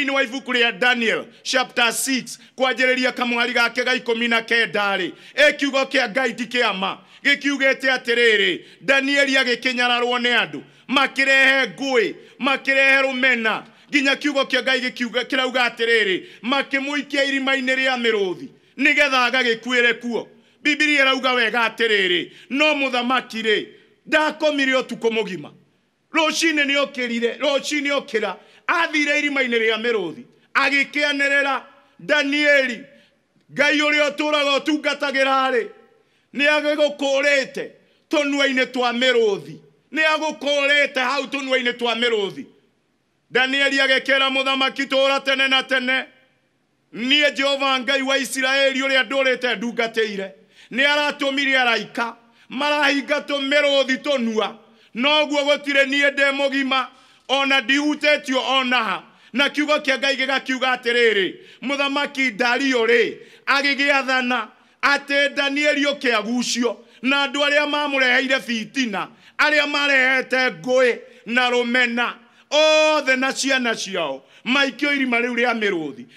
ini wa ibuku ya daniel chapter 6 kwanjĩrĩria kamwari gake ga ikũmi na kenda-rĩ ĩ e, kiugo kĩa ngai ti kĩama gĩkiugĩte atĩrĩrĩ danieli agĩkĩnyararwo nĩ andũ makĩrehe ngũĩ makĩrehe rũmena nginya kiugo kĩa ngai kĩrauga atĩrĩrĩ makĩmũikia irima-inĩ rĩa mĩrũthi nĩgetha agagĩkuĩre kuo bibilia ĩrauga wega atĩrĩrĩ no mũthamaki-rĩ ndakomire ũtukũ mũgima ni nĩ okĩrire rũcinĩ okĩra athire irima-inä rä a mä rå thi agä kä anä rä ra danieli ngai å rä a å tå raga å tungatagä ra nä agä kå rä te tå nua-inä twa mä rå thi nä agå kå rä te hau tå nua-inä twa mä rå thi danieli agä kä ra må thamaki tå ra tene na tene niä jehova ngai wa isiraeli å rä a ndå rä te ndungatä ire nä aratå mire araika marahinga tå mä rå thi tå nua noguo gå tirä niä ndä må gima ona ndihutetio onaha na kiugo kia ngai rä atiriri muthamaki dario ri agigiathana å kä agucio na mamå aria mamureheire fitina aria marehete ngui na rumena othe na ciana ciao maikio irima riu ria miruthi